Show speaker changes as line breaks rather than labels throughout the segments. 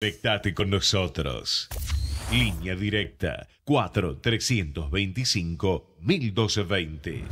Conectate con nosotros. Línea directa 4 325 1220.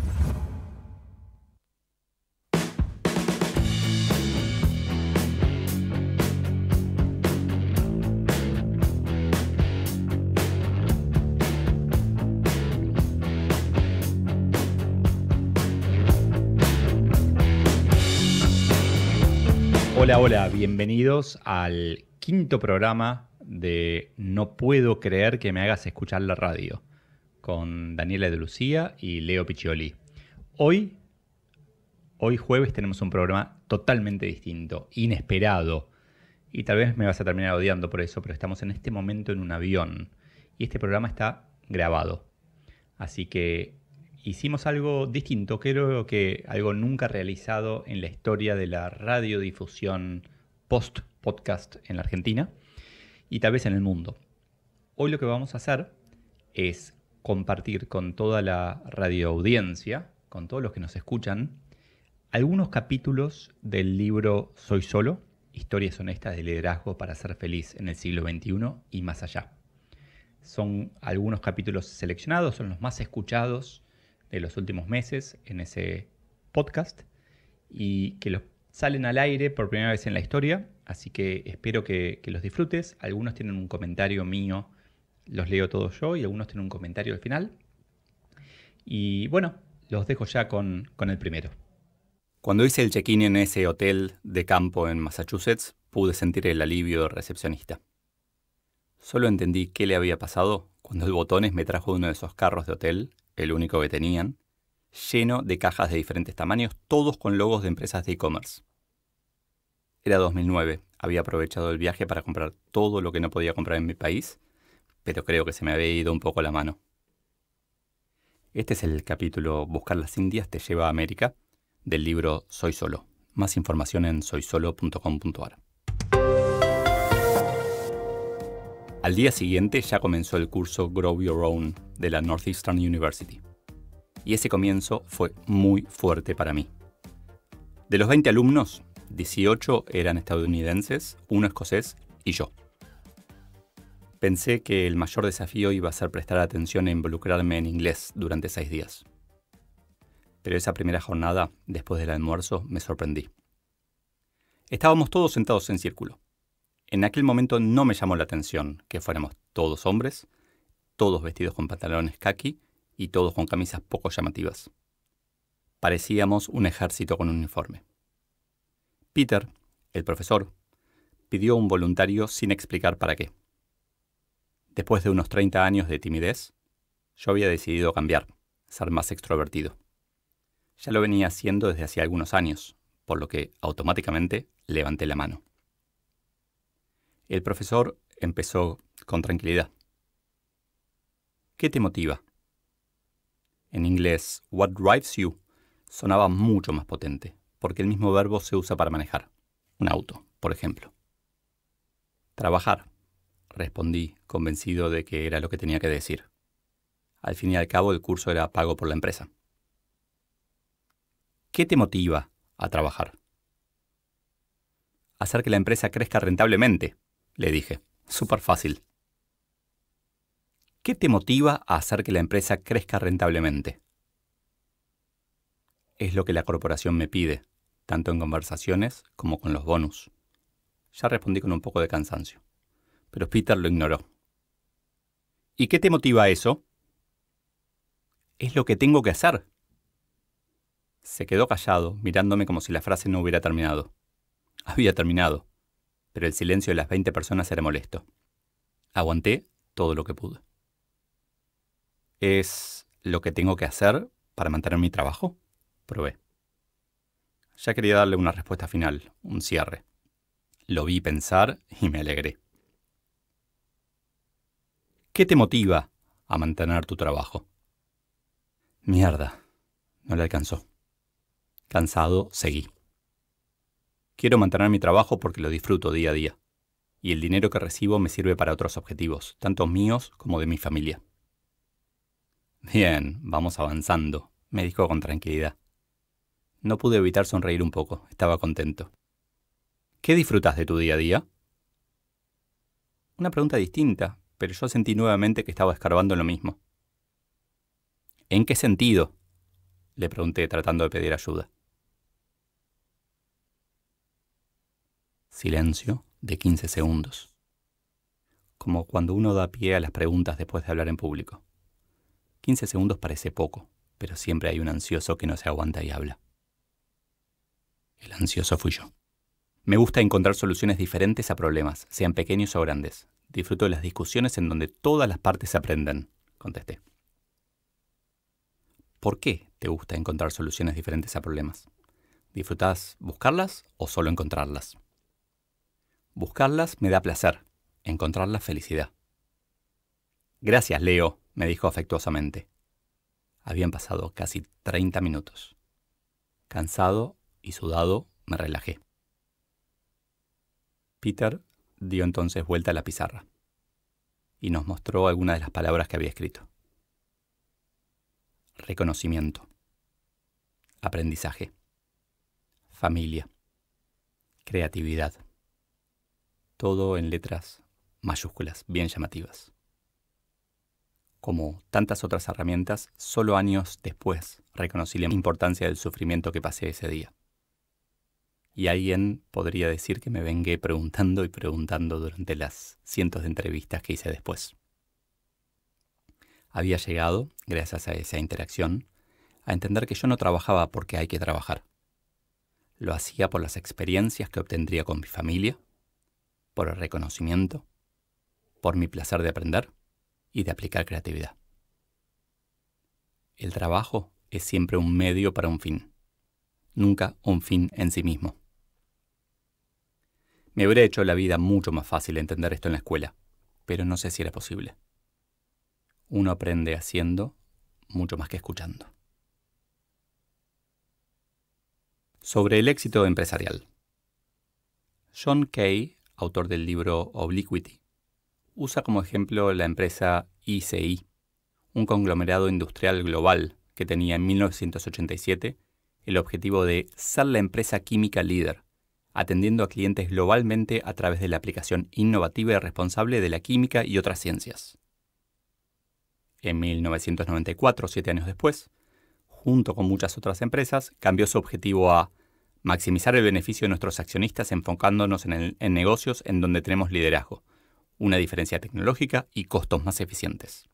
hola, bienvenidos al quinto programa de No puedo creer que me hagas escuchar la radio con Daniela de Lucía y Leo Piccioli. Hoy, hoy jueves tenemos un programa totalmente distinto, inesperado. Y tal vez me vas a terminar odiando por eso, pero estamos en este momento en un avión y este programa está grabado. Así que hicimos algo distinto, creo que algo nunca realizado en la historia de la radiodifusión post-podcast en la Argentina y tal vez en el mundo. Hoy lo que vamos a hacer es compartir con toda la radioaudiencia, con todos los que nos escuchan, algunos capítulos del libro Soy Solo, Historias Honestas de Liderazgo para Ser Feliz en el siglo XXI y más allá. Son algunos capítulos seleccionados, son los más escuchados de los últimos meses en ese podcast y que los salen al aire por primera vez en la historia, así que espero que, los disfrutes. Algunos tienen un comentario mío, los leo todos yo y algunos tienen un comentario al final. Y bueno, los dejo ya con, el primero. Cuando hice el check-in en ese hotel de campo en Massachusetts, pude sentir el alivio del recepcionista. Solo entendí qué le había pasado cuando el botones me trajo uno de esos carros de hotel el único que tenían, lleno de cajas de diferentes tamaños, todos con logos de empresas de e-commerce. Era 2009, había aprovechado el viaje para comprar todo lo que no podía comprar en mi país, pero creo que se me había ido un poco la mano. Este es el capítulo Buscar las Indias te lleva a América del libro Soy Solo. Más información en soysolo.com.ar. Al día siguiente ya comenzó el curso Grow Your Own de la Northeastern University. Y ese comienzo fue muy fuerte para mí. De los 20 alumnos, 18 eran estadounidenses, uno escocés y yo. Pensé que el mayor desafío iba a ser prestar atención e involucrarme en inglés durante seis días. Pero esa primera jornada, después del almuerzo, me sorprendí. Estábamos todos sentados en círculo. En aquel momento no me llamó la atención que fuéramos todos hombres, todos vestidos con pantalones khaki y todos con camisas poco llamativas. Parecíamos un ejército con un uniforme. Peter, el profesor, pidió un voluntario sin explicar para qué. Después de unos 30 años de timidez, yo había decidido cambiar, ser más extrovertido. Ya lo venía haciendo desde hacía algunos años, por lo que automáticamente levanté la mano. El profesor empezó con tranquilidad. ¿Qué te motiva? En inglés, what drives you sonaba mucho más potente, porque el mismo verbo se usa para manejar. Un auto, por ejemplo. Trabajar, respondí, convencido de que era lo que tenía que decir. Al fin y al cabo, el curso era pago por la empresa. ¿Qué te motiva a trabajar? Hacer que la empresa crezca rentablemente, le dije. Súper fácil. ¿Qué te motiva a hacer que la empresa crezca rentablemente? Es lo que la corporación me pide, tanto en conversaciones como con los bonus. Ya respondí con un poco de cansancio, pero Peter lo ignoró. ¿Y qué te motiva eso? Es lo que tengo que hacer. Se quedó callado, mirándome como si la frase no hubiera terminado. Había terminado pero el silencio de las 20 personas era molesto. Aguanté todo lo que pude. ¿Es lo que tengo que hacer para mantener mi trabajo? Probé. Ya quería darle una respuesta final, un cierre. Lo vi pensar y me alegré. ¿Qué te motiva a mantener tu trabajo? Mierda, no le alcanzó. Cansado, seguí. Quiero mantener mi trabajo porque lo disfruto día a día. Y el dinero que recibo me sirve para otros objetivos, tanto míos como de mi familia. Bien, vamos avanzando, me dijo con tranquilidad. No pude evitar sonreír un poco, estaba contento. ¿Qué disfrutas de tu día a día? Una pregunta distinta, pero yo sentí nuevamente que estaba escarbando lo mismo. ¿En qué sentido? Le pregunté tratando de pedir ayuda. Silencio de 15 segundos. Como cuando uno da pie a las preguntas después de hablar en público. 15 segundos parece poco, pero siempre hay un ansioso que no se aguanta y habla. El ansioso fui yo. Me gusta encontrar soluciones diferentes a problemas, sean pequeños o grandes. Disfruto de las discusiones en donde todas las partes aprenden, contesté. ¿Por qué te gusta encontrar soluciones diferentes a problemas? ¿Disfrutas buscarlas o solo encontrarlas? Buscarlas me da placer, encontrarlas felicidad. Gracias, Leo, me dijo afectuosamente. Habían pasado casi 30 minutos. Cansado y sudado, me relajé. Peter dio entonces vuelta a la pizarra y nos mostró algunas de las palabras que había escrito. Reconocimiento. Aprendizaje. Familia. Creatividad todo en letras mayúsculas, bien llamativas. Como tantas otras herramientas, solo años después reconocí la importancia del sufrimiento que pasé ese día. Y alguien podría decir que me vengué preguntando y preguntando durante las cientos de entrevistas que hice después. Había llegado, gracias a esa interacción, a entender que yo no trabajaba porque hay que trabajar. Lo hacía por las experiencias que obtendría con mi familia, por el reconocimiento, por mi placer de aprender y de aplicar creatividad. El trabajo es siempre un medio para un fin, nunca un fin en sí mismo. Me hubiera hecho la vida mucho más fácil entender esto en la escuela, pero no sé si era posible. Uno aprende haciendo mucho más que escuchando. Sobre el éxito empresarial. John Kay autor del libro Obliquity, usa como ejemplo la empresa ICI, e un conglomerado industrial global que tenía en 1987 el objetivo de ser la empresa química líder, atendiendo a clientes globalmente a través de la aplicación innovativa y responsable de la química y otras ciencias. En 1994, siete años después, junto con muchas otras empresas, cambió su objetivo a Maximizar el beneficio de nuestros accionistas enfocándonos en, negocios en donde tenemos liderazgo, una diferencia tecnológica y costos más eficientes.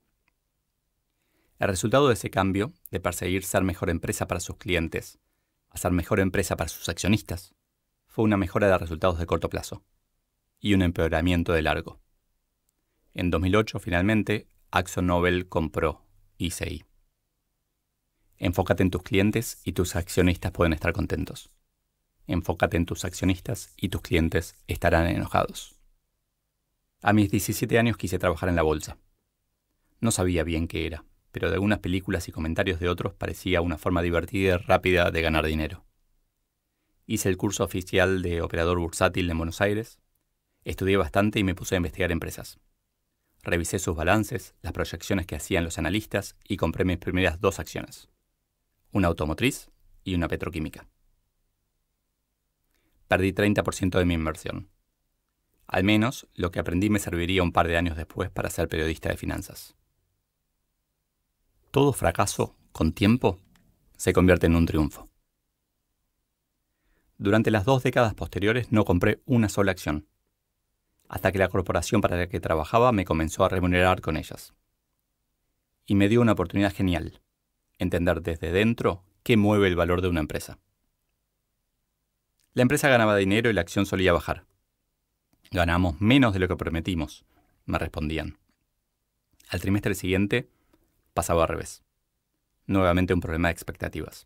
El resultado de ese cambio, de perseguir ser mejor empresa para sus clientes, a ser mejor empresa para sus accionistas, fue una mejora de resultados de corto plazo y un empeoramiento de largo. En 2008, finalmente, Axon Nobel compró ICI. Enfócate en tus clientes y tus accionistas pueden estar contentos enfócate en tus accionistas y tus clientes estarán enojados. A mis 17 años quise trabajar en la bolsa. No sabía bien qué era, pero de algunas películas y comentarios de otros parecía una forma divertida y rápida de ganar dinero. Hice el curso oficial de operador bursátil en Buenos Aires, estudié bastante y me puse a investigar empresas. Revisé sus balances, las proyecciones que hacían los analistas y compré mis primeras dos acciones, una automotriz y una petroquímica perdí 30% de mi inversión. Al menos, lo que aprendí me serviría un par de años después para ser periodista de finanzas. Todo fracaso, con tiempo, se convierte en un triunfo. Durante las dos décadas posteriores no compré una sola acción, hasta que la corporación para la que trabajaba me comenzó a remunerar con ellas. Y me dio una oportunidad genial, entender desde dentro qué mueve el valor de una empresa. La empresa ganaba dinero y la acción solía bajar. Ganamos menos de lo que prometimos, me respondían. Al trimestre siguiente, pasaba al revés. Nuevamente un problema de expectativas.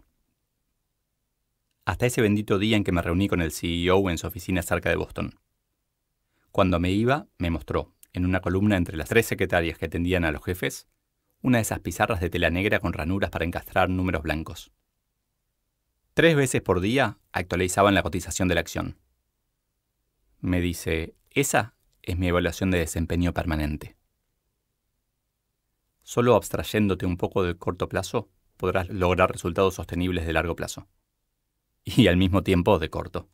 Hasta ese bendito día en que me reuní con el CEO en su oficina cerca de Boston. Cuando me iba, me mostró, en una columna entre las tres secretarias que atendían a los jefes, una de esas pizarras de tela negra con ranuras para encastrar números blancos. Tres veces por día actualizaban la cotización de la acción. Me dice, esa es mi evaluación de desempeño permanente. Solo abstrayéndote un poco del corto plazo podrás lograr resultados sostenibles de largo plazo. Y al mismo tiempo de corto.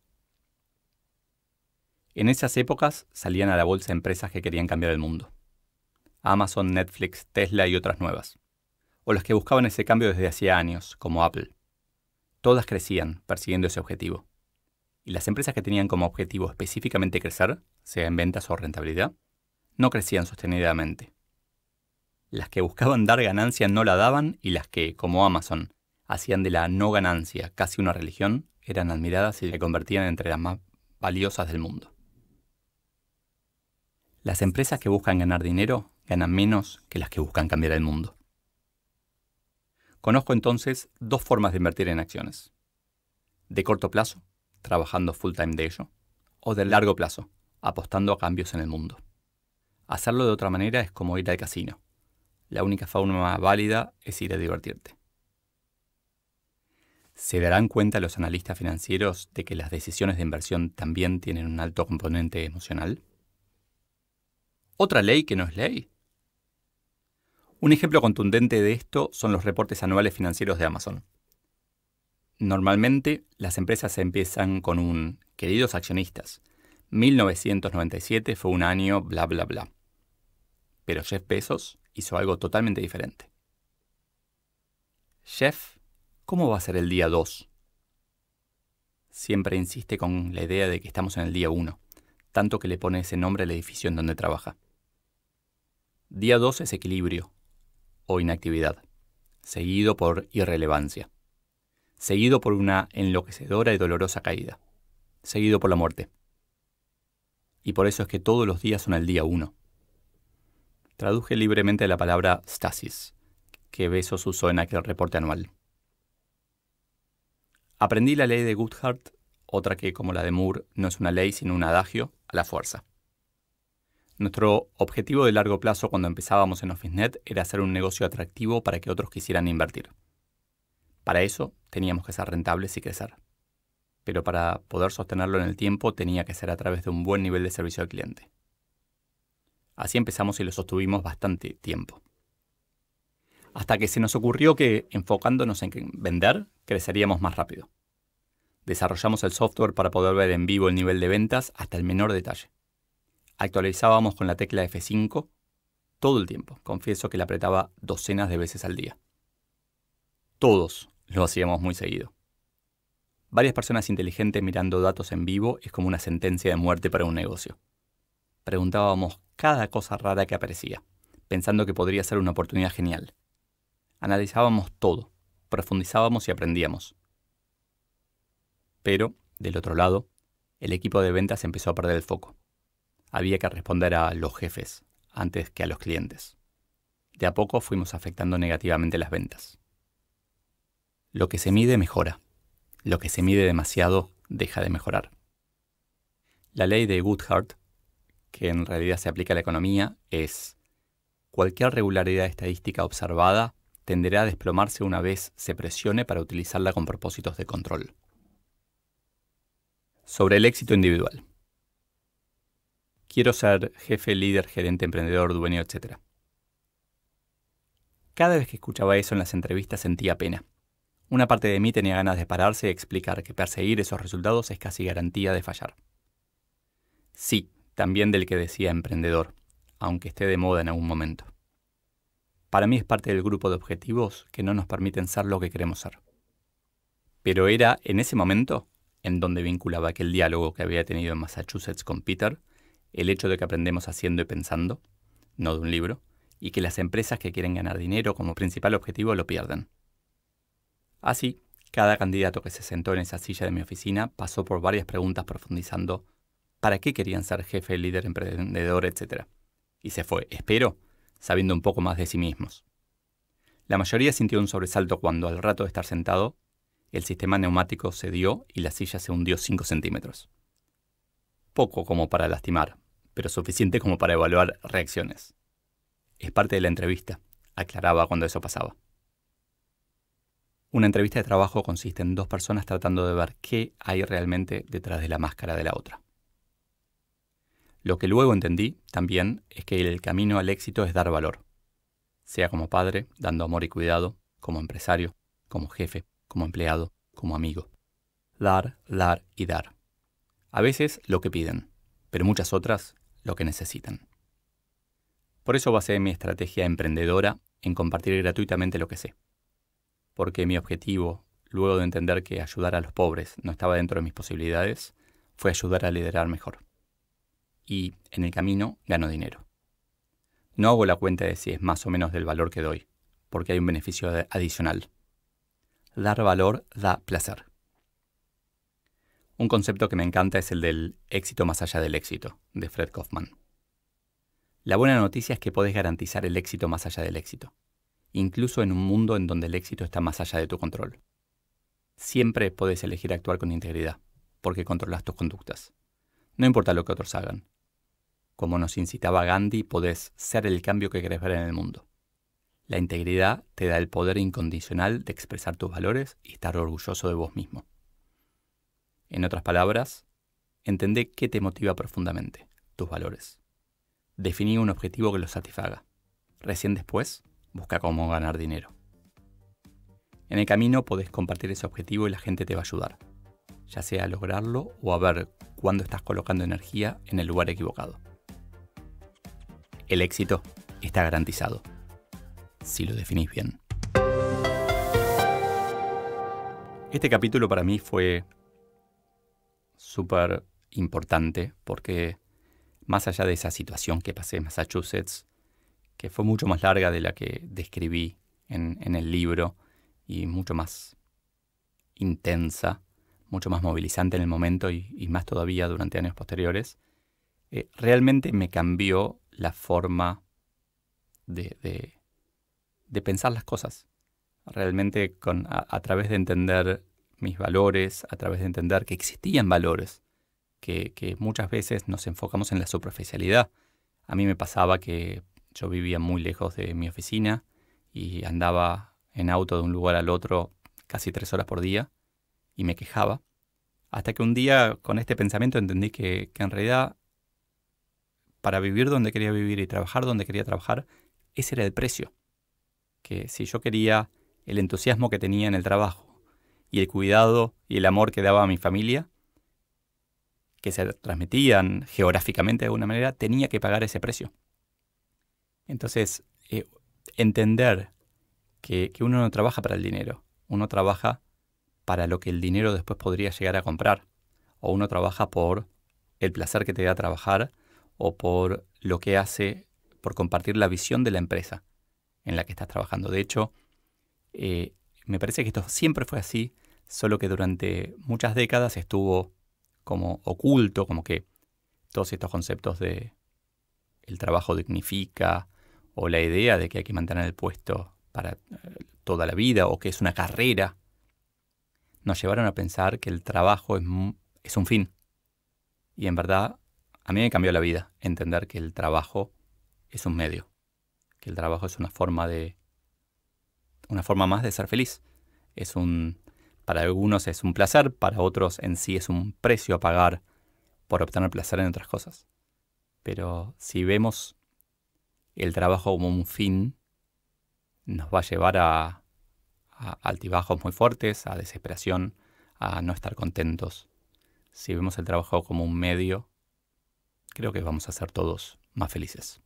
En esas épocas salían a la bolsa empresas que querían cambiar el mundo. Amazon, Netflix, Tesla y otras nuevas. O las que buscaban ese cambio desde hacía años, como Apple todas crecían persiguiendo ese objetivo. Y las empresas que tenían como objetivo específicamente crecer, sea en ventas o rentabilidad, no crecían sostenidamente. Las que buscaban dar ganancia no la daban y las que, como Amazon, hacían de la no ganancia casi una religión, eran admiradas y se convertían entre las más valiosas del mundo. Las empresas que buscan ganar dinero ganan menos que las que buscan cambiar el mundo. Conozco entonces dos formas de invertir en acciones. De corto plazo, trabajando full time de ello, o de largo plazo, apostando a cambios en el mundo. Hacerlo de otra manera es como ir al casino. La única forma válida es ir a divertirte. ¿Se darán cuenta los analistas financieros de que las decisiones de inversión también tienen un alto componente emocional? Otra ley que no es ley un ejemplo contundente de esto son los reportes anuales financieros de Amazon. Normalmente, las empresas empiezan con un queridos accionistas. 1997 fue un año bla bla bla. Pero Jeff Bezos hizo algo totalmente diferente. Jeff, ¿cómo va a ser el día 2? Siempre insiste con la idea de que estamos en el día 1, tanto que le pone ese nombre al edificio en donde trabaja. Día 2 es equilibrio, o inactividad, seguido por irrelevancia, seguido por una enloquecedora y dolorosa caída, seguido por la muerte. Y por eso es que todos los días son el día uno. Traduje libremente la palabra stasis, que Besos usó en aquel reporte anual. Aprendí la ley de Goodhart, otra que, como la de Moore, no es una ley sino un adagio, a la fuerza. Nuestro objetivo de largo plazo cuando empezábamos en OfficeNet era hacer un negocio atractivo para que otros quisieran invertir. Para eso teníamos que ser rentables y crecer. Pero para poder sostenerlo en el tiempo tenía que ser a través de un buen nivel de servicio al cliente. Así empezamos y lo sostuvimos bastante tiempo. Hasta que se nos ocurrió que enfocándonos en vender, creceríamos más rápido. Desarrollamos el software para poder ver en vivo el nivel de ventas hasta el menor detalle actualizábamos con la tecla F5 todo el tiempo. Confieso que la apretaba docenas de veces al día. Todos lo hacíamos muy seguido. Varias personas inteligentes mirando datos en vivo es como una sentencia de muerte para un negocio. Preguntábamos cada cosa rara que aparecía, pensando que podría ser una oportunidad genial. Analizábamos todo, profundizábamos y aprendíamos. Pero, del otro lado, el equipo de ventas empezó a perder el foco había que responder a los jefes antes que a los clientes. De a poco fuimos afectando negativamente las ventas. Lo que se mide mejora. Lo que se mide demasiado deja de mejorar. La ley de Goodhart, que en realidad se aplica a la economía, es cualquier regularidad estadística observada tenderá a desplomarse una vez se presione para utilizarla con propósitos de control. Sobre el éxito individual. Quiero ser jefe, líder, gerente, emprendedor, dueño, etc. Cada vez que escuchaba eso en las entrevistas sentía pena. Una parte de mí tenía ganas de pararse y explicar que perseguir esos resultados es casi garantía de fallar. Sí, también del que decía emprendedor, aunque esté de moda en algún momento. Para mí es parte del grupo de objetivos que no nos permiten ser lo que queremos ser. Pero era en ese momento en donde vinculaba aquel diálogo que había tenido en Massachusetts con Peter el hecho de que aprendemos haciendo y pensando, no de un libro, y que las empresas que quieren ganar dinero como principal objetivo lo pierden. Así, cada candidato que se sentó en esa silla de mi oficina pasó por varias preguntas profundizando para qué querían ser jefe, líder, emprendedor, etc. Y se fue, espero, sabiendo un poco más de sí mismos. La mayoría sintió un sobresalto cuando al rato de estar sentado, el sistema neumático cedió y la silla se hundió 5 centímetros. Poco como para lastimar, pero suficiente como para evaluar reacciones. Es parte de la entrevista, aclaraba cuando eso pasaba. Una entrevista de trabajo consiste en dos personas tratando de ver qué hay realmente detrás de la máscara de la otra. Lo que luego entendí también es que el camino al éxito es dar valor, sea como padre, dando amor y cuidado, como empresario, como jefe, como empleado, como amigo. Dar, dar y dar. A veces lo que piden, pero muchas otras lo que necesitan. Por eso basé mi estrategia emprendedora en compartir gratuitamente lo que sé. Porque mi objetivo, luego de entender que ayudar a los pobres no estaba dentro de mis posibilidades, fue ayudar a liderar mejor. Y, en el camino, gano dinero. No hago la cuenta de si es más o menos del valor que doy, porque hay un beneficio adicional. Dar valor da placer. Un concepto que me encanta es el del éxito más allá del éxito, de Fred Kaufman. La buena noticia es que podés garantizar el éxito más allá del éxito, incluso en un mundo en donde el éxito está más allá de tu control. Siempre puedes elegir actuar con integridad, porque controlas tus conductas. No importa lo que otros hagan. Como nos incitaba Gandhi, podés ser el cambio que querés ver en el mundo. La integridad te da el poder incondicional de expresar tus valores y estar orgulloso de vos mismo. En otras palabras, entendé qué te motiva profundamente, tus valores. Definí un objetivo que lo satisfaga. Recién después, busca cómo ganar dinero. En el camino podés compartir ese objetivo y la gente te va a ayudar, ya sea a lograrlo o a ver cuándo estás colocando energía en el lugar equivocado. El éxito está garantizado, si lo definís bien. Este capítulo para mí fue súper importante porque más allá de esa situación que pasé en Massachusetts, que fue mucho más larga de la que describí en, el libro y mucho más intensa, mucho más movilizante en el momento y, más todavía durante años posteriores, eh, realmente me cambió la forma de, pensar las cosas. Realmente con, a través de entender mis valores, a través de entender que existían valores, que, muchas veces nos enfocamos en la superficialidad. A mí me pasaba que yo vivía muy lejos de mi oficina y andaba en auto de un lugar al otro casi tres horas por día y me quejaba. Hasta que un día con este pensamiento entendí que, que en realidad para vivir donde quería vivir y trabajar donde quería trabajar, ese era el precio. Que si yo quería el entusiasmo que tenía en el trabajo, y el cuidado y el amor que daba a mi familia, que se transmitían geográficamente de alguna manera, tenía que pagar ese precio. Entonces, eh, entender que, uno no trabaja para el dinero, uno trabaja para lo que el dinero después podría llegar a comprar, o uno trabaja por el placer que te da trabajar, o por lo que hace, por compartir la visión de la empresa en la que estás trabajando. De hecho, eh, me parece que esto siempre fue así solo que durante muchas décadas estuvo como oculto, como que todos estos conceptos de el trabajo dignifica o la idea de que hay que mantener el puesto para eh, toda la vida o que es una carrera, nos llevaron a pensar que el trabajo es, un fin. Y en verdad, a mí me cambió la vida entender que el trabajo es un medio, que el trabajo es una forma de una forma más de ser feliz, es un para algunos es un placer, para otros en sí es un precio a pagar por obtener placer en otras cosas. Pero si vemos el trabajo como un fin, nos va a llevar a, a altibajos muy fuertes, a desesperación, a no estar contentos. Si vemos el trabajo como un medio, creo que vamos a ser todos más felices.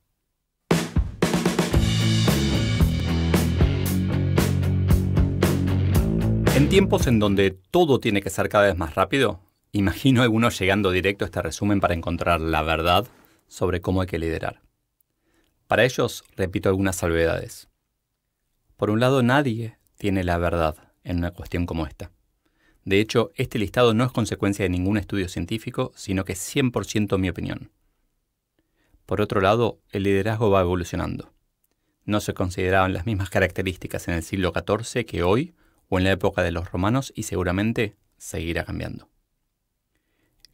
En tiempos en donde todo tiene que ser cada vez más rápido, imagino a algunos llegando directo a este resumen para encontrar la verdad sobre cómo hay que liderar. Para ellos, repito algunas salvedades. Por un lado, nadie tiene la verdad en una cuestión como esta. De hecho, este listado no es consecuencia de ningún estudio científico, sino que es 100% mi opinión. Por otro lado, el liderazgo va evolucionando. No se consideraban las mismas características en el siglo XIV que hoy, o en la época de los romanos y seguramente seguirá cambiando.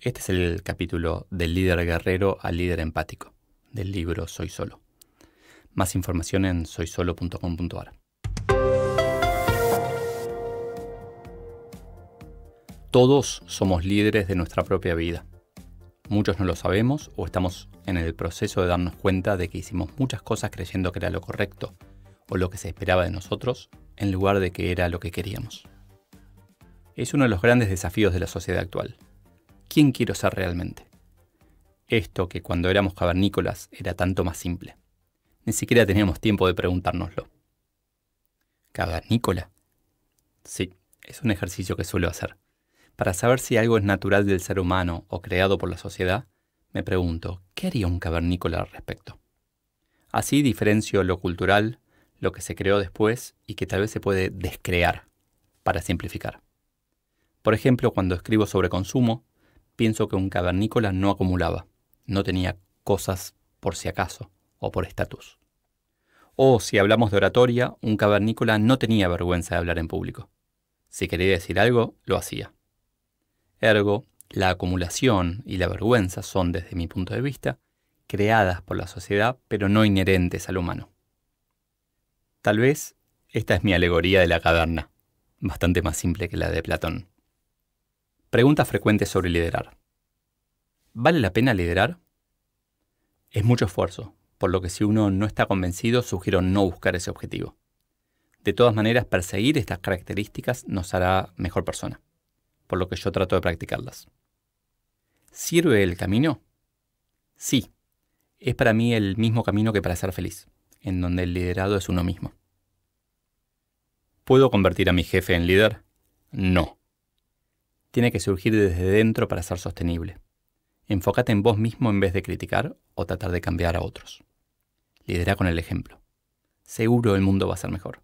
Este es el capítulo del líder guerrero al líder empático del libro Soy Solo. Más información en soysolo.com.ar. Todos somos líderes de nuestra propia vida. Muchos no lo sabemos o estamos en el proceso de darnos cuenta de que hicimos muchas cosas creyendo que era lo correcto o lo que se esperaba de nosotros en lugar de que era lo que queríamos. Es uno de los grandes desafíos de la sociedad actual. ¿Quién quiero ser realmente? Esto que cuando éramos cavernícolas era tanto más simple. Ni siquiera teníamos tiempo de preguntárnoslo. ¿Cavernícola? Sí, es un ejercicio que suelo hacer. Para saber si algo es natural del ser humano o creado por la sociedad, me pregunto, ¿qué haría un cavernícola al respecto? Así diferencio lo cultural, lo que se creó después y que tal vez se puede descrear para simplificar. Por ejemplo, cuando escribo sobre consumo, pienso que un cavernícola no acumulaba, no tenía cosas por si acaso o por estatus. O si hablamos de oratoria, un cavernícola no tenía vergüenza de hablar en público. Si quería decir algo, lo hacía. Ergo, la acumulación y la vergüenza son, desde mi punto de vista, creadas por la sociedad, pero no inherentes al humano. Tal vez esta es mi alegoría de la caverna, bastante más simple que la de Platón. Preguntas frecuentes sobre liderar. ¿Vale la pena liderar? Es mucho esfuerzo, por lo que si uno no está convencido, sugiero no buscar ese objetivo. De todas maneras, perseguir estas características nos hará mejor persona, por lo que yo trato de practicarlas. ¿Sirve el camino? Sí, es para mí el mismo camino que para ser feliz en donde el liderado es uno mismo. ¿Puedo convertir a mi jefe en líder? No. Tiene que surgir desde dentro para ser sostenible. Enfócate en vos mismo en vez de criticar o tratar de cambiar a otros. Liderá con el ejemplo. Seguro el mundo va a ser mejor.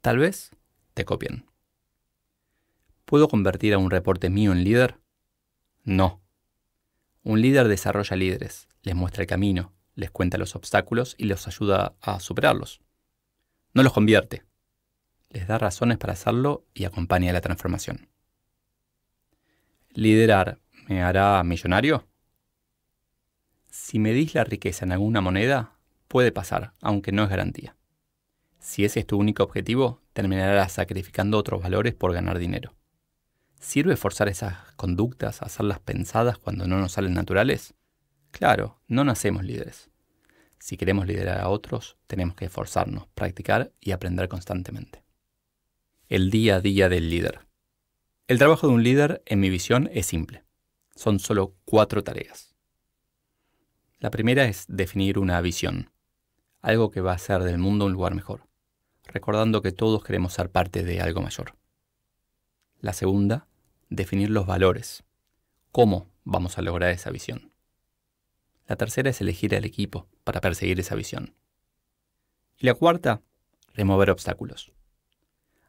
Tal vez te copien. ¿Puedo convertir a un reporte mío en líder? No. Un líder desarrolla líderes, les muestra el camino, les cuenta los obstáculos y los ayuda a superarlos. No los convierte, les da razones para hacerlo y acompaña la transformación. ¿Liderar me hará millonario? Si medís la riqueza en alguna moneda, puede pasar, aunque no es garantía. Si ese es tu único objetivo, terminarás sacrificando otros valores por ganar dinero. ¿Sirve forzar esas conductas, hacerlas pensadas cuando no nos salen naturales? Claro, no nacemos líderes. Si queremos liderar a otros, tenemos que esforzarnos, practicar y aprender constantemente. El día a día del líder. El trabajo de un líder, en mi visión, es simple. Son solo cuatro tareas. La primera es definir una visión, algo que va a hacer del mundo un lugar mejor, recordando que todos queremos ser parte de algo mayor. La segunda, definir los valores, cómo vamos a lograr esa visión. La tercera es elegir al equipo para perseguir esa visión. Y la cuarta, remover obstáculos.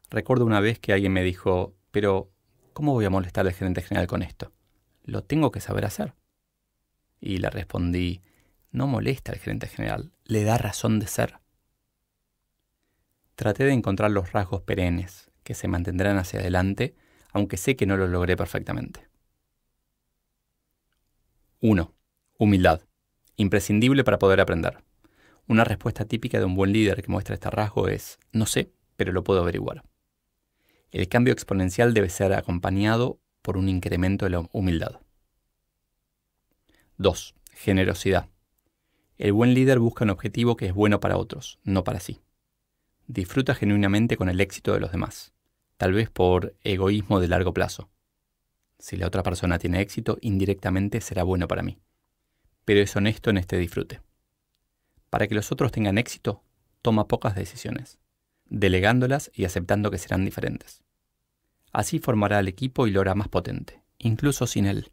Recuerdo una vez que alguien me dijo, pero ¿cómo voy a molestar al gerente general con esto? Lo tengo que saber hacer. Y le respondí, no molesta al gerente general, le da razón de ser. Traté de encontrar los rasgos perennes que se mantendrán hacia adelante, aunque sé que no los logré perfectamente. 1. Humildad. Imprescindible para poder aprender. Una respuesta típica de un buen líder que muestra este rasgo es, no sé, pero lo puedo averiguar. El cambio exponencial debe ser acompañado por un incremento de la humildad. 2. Generosidad. El buen líder busca un objetivo que es bueno para otros, no para sí. Disfruta genuinamente con el éxito de los demás, tal vez por egoísmo de largo plazo. Si la otra persona tiene éxito, indirectamente será bueno para mí pero es honesto en este disfrute. Para que los otros tengan éxito, toma pocas decisiones, delegándolas y aceptando que serán diferentes. Así formará el equipo y lo hará más potente, incluso sin él.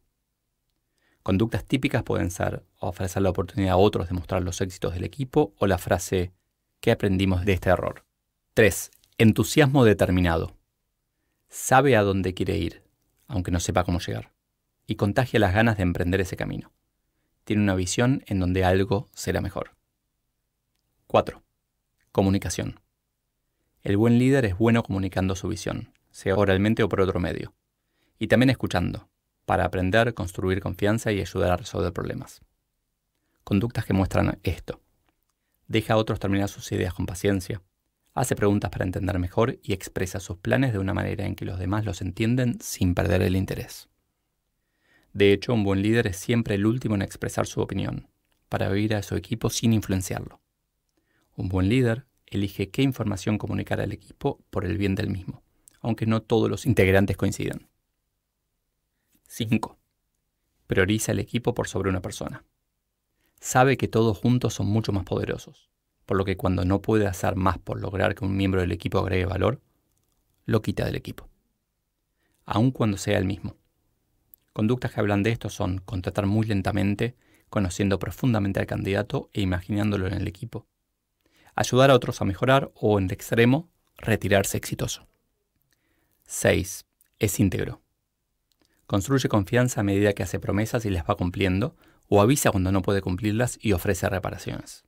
Conductas típicas pueden ser ofrecer la oportunidad a otros de mostrar los éxitos del equipo o la frase ¿qué aprendimos de este error? 3. Entusiasmo determinado. Sabe a dónde quiere ir, aunque no sepa cómo llegar, y contagia las ganas de emprender ese camino tiene una visión en donde algo será mejor. 4. Comunicación. El buen líder es bueno comunicando su visión, sea oralmente o por otro medio, y también escuchando, para aprender, construir confianza y ayudar a resolver problemas. Conductas que muestran esto. Deja a otros terminar sus ideas con paciencia, hace preguntas para entender mejor y expresa sus planes de una manera en que los demás los entienden sin perder el interés. De hecho, un buen líder es siempre el último en expresar su opinión, para oír a su equipo sin influenciarlo. Un buen líder elige qué información comunicar al equipo por el bien del mismo, aunque no todos los integrantes coincidan. 5. Prioriza el equipo por sobre una persona. Sabe que todos juntos son mucho más poderosos, por lo que cuando no puede hacer más por lograr que un miembro del equipo agregue valor, lo quita del equipo, aun cuando sea el mismo. Conductas que hablan de esto son contratar muy lentamente, conociendo profundamente al candidato e imaginándolo en el equipo. Ayudar a otros a mejorar o, en el extremo, retirarse exitoso. 6. Es íntegro. Construye confianza a medida que hace promesas y las va cumpliendo, o avisa cuando no puede cumplirlas y ofrece reparaciones.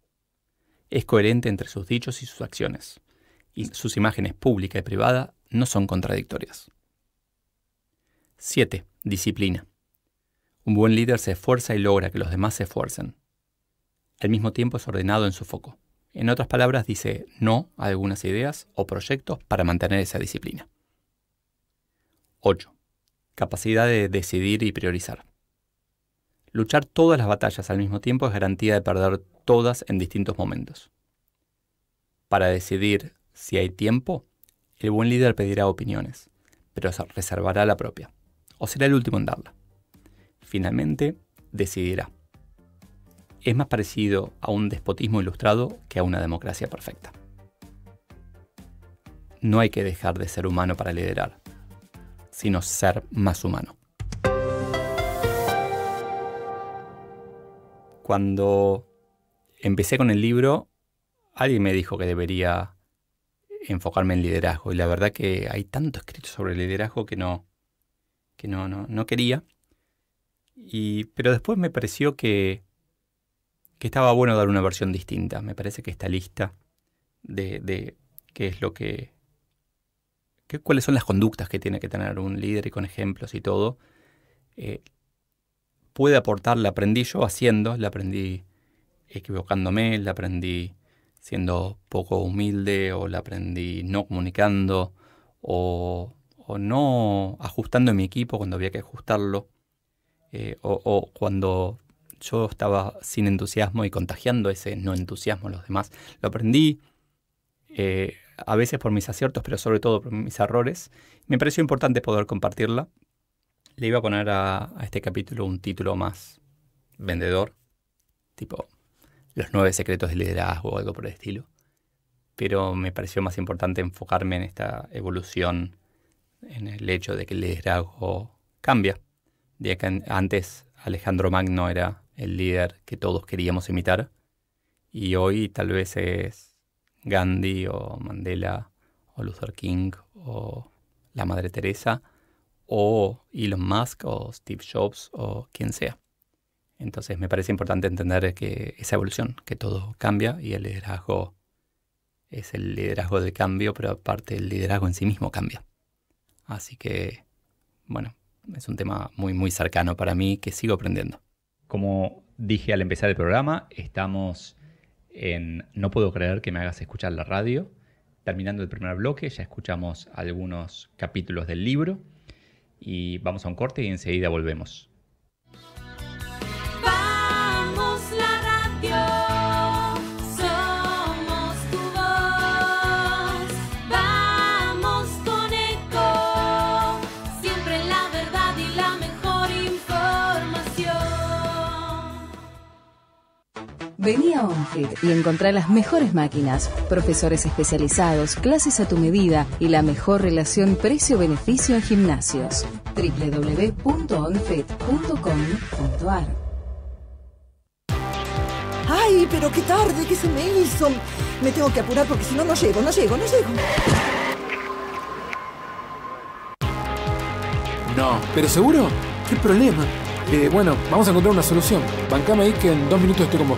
Es coherente entre sus dichos y sus acciones, y sus imágenes pública y privada no son contradictorias. 7. Disciplina. Un buen líder se esfuerza y logra que los demás se esfuercen. Al mismo tiempo es ordenado en su foco. En otras palabras, dice no a algunas ideas o proyectos para mantener esa disciplina. 8. Capacidad de decidir y priorizar. Luchar todas las batallas al mismo tiempo es garantía de perder todas en distintos momentos. Para decidir si hay tiempo, el buen líder pedirá opiniones, pero reservará la propia será el último en darla. Finalmente, decidirá. Es más parecido a un despotismo ilustrado que a una democracia perfecta. No hay que dejar de ser humano para liderar, sino ser más humano. Cuando empecé con el libro, alguien me dijo que debería enfocarme en liderazgo y la verdad que hay tanto escrito sobre liderazgo que no, que no, no, quería. pero después me pareció que, estaba bueno dar una versión distinta. Me parece que esta lista de, qué es lo que, cuáles son las conductas que tiene que tener un líder y con ejemplos y todo, eh, puede aportar, la aprendí yo haciendo, la aprendí equivocándome, la aprendí siendo poco humilde o la aprendí no comunicando o o no ajustando mi equipo cuando había que ajustarlo, eh, o, cuando yo estaba sin entusiasmo y contagiando ese no entusiasmo a los demás. Lo aprendí eh, a veces por mis aciertos, pero sobre todo por mis errores. Me pareció importante poder compartirla. Le iba a poner a, este capítulo un título más vendedor, tipo Los nueve secretos del liderazgo o algo por el estilo. Pero me pareció más importante enfocarme en esta evolución en el hecho de que el liderazgo cambia. De que antes Alejandro Magno era el líder que todos queríamos imitar y hoy tal vez es Gandhi o Mandela o Luther King o la Madre Teresa o Elon Musk o Steve Jobs o quien sea. Entonces me parece importante entender que esa evolución, que todo cambia y el liderazgo es el liderazgo del cambio, pero aparte el liderazgo en sí mismo cambia. Así que, bueno, es un tema muy, muy cercano para mí que sigo aprendiendo. Como dije al empezar el programa, estamos en No puedo creer que me hagas escuchar la radio. Terminando el primer bloque, ya escuchamos algunos capítulos del libro y vamos a un corte y enseguida volvemos. Vení a OnFit y encontrá las mejores máquinas, profesores especializados, clases a tu medida y la mejor relación precio-beneficio en gimnasios. www.onfit.com.ar ¡Ay, pero qué tarde ¿qué se me hizo! Me tengo que apurar porque si no, no llego, no llego, no llego. No, pero seguro, ¿qué problema? Eh, bueno, vamos a encontrar una solución. Bancame ahí que en dos minutos estoy con vos.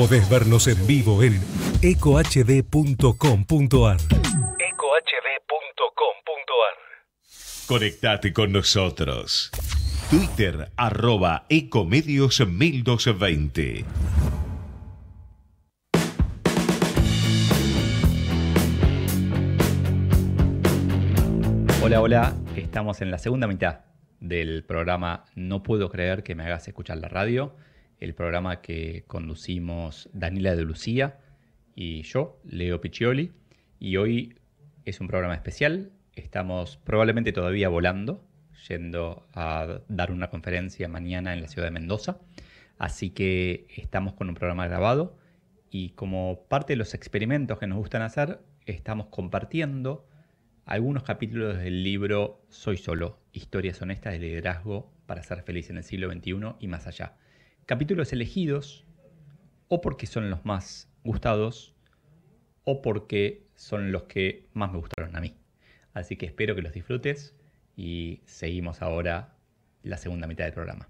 Podés vernos en vivo en ecohd.com.ar. ecohd.com.ar. Conectate con nosotros. Twitter arroba ecomedios 1220. Hola, hola, estamos en la segunda mitad del programa No puedo creer que me hagas escuchar la radio el programa que conducimos Daniela de Lucía y yo, Leo Piccioli. Y hoy es un programa especial. Estamos probablemente todavía volando, yendo a dar una conferencia mañana en la ciudad de Mendoza. Así que estamos con un programa grabado y como parte de los experimentos que nos gustan hacer, estamos compartiendo algunos capítulos del libro Soy Solo, Historias Honestas de Liderazgo para ser feliz en el siglo XXI y más allá capítulos elegidos o porque son los más gustados o porque son los que más me gustaron a mí. Así que espero que los disfrutes y seguimos ahora la segunda mitad del programa.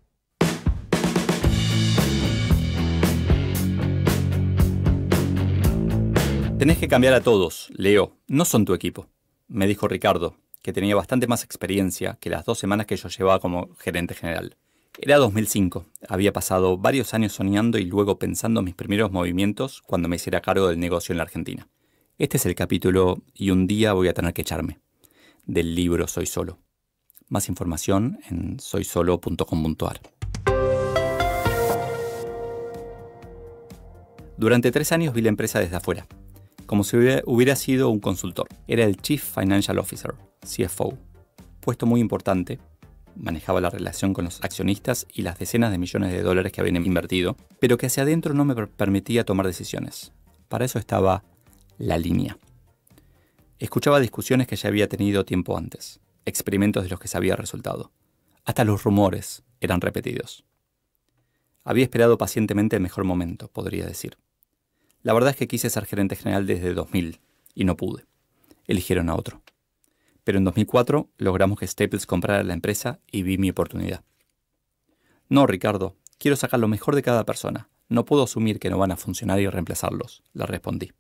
Tenés que cambiar a todos, Leo, no son tu equipo, me dijo Ricardo, que tenía bastante más experiencia que las dos semanas que yo llevaba como gerente general. Era 2005. Había pasado varios años soñando y luego pensando mis primeros movimientos cuando me hiciera cargo del negocio en la Argentina. Este es el capítulo y un día voy a tener que echarme del libro Soy Solo. Más información en soysolo.com.ar. Durante tres años vi la empresa desde afuera, como si hubiera sido un consultor. Era el Chief Financial Officer, CFO, puesto muy importante manejaba la relación con los accionistas y las decenas de millones de dólares que habían invertido, pero que hacia adentro no me permitía tomar decisiones. Para eso estaba la línea. Escuchaba discusiones que ya había tenido tiempo antes, experimentos de los que se había resultado. Hasta los rumores eran repetidos. Había esperado pacientemente el mejor momento, podría decir. La verdad es que quise ser gerente general desde 2000 y no pude. Eligieron a otro pero en 2004 logramos que Staples comprara la empresa y vi mi oportunidad. No, Ricardo, quiero sacar lo mejor de cada persona. No puedo asumir que no van a funcionar y reemplazarlos, le respondí.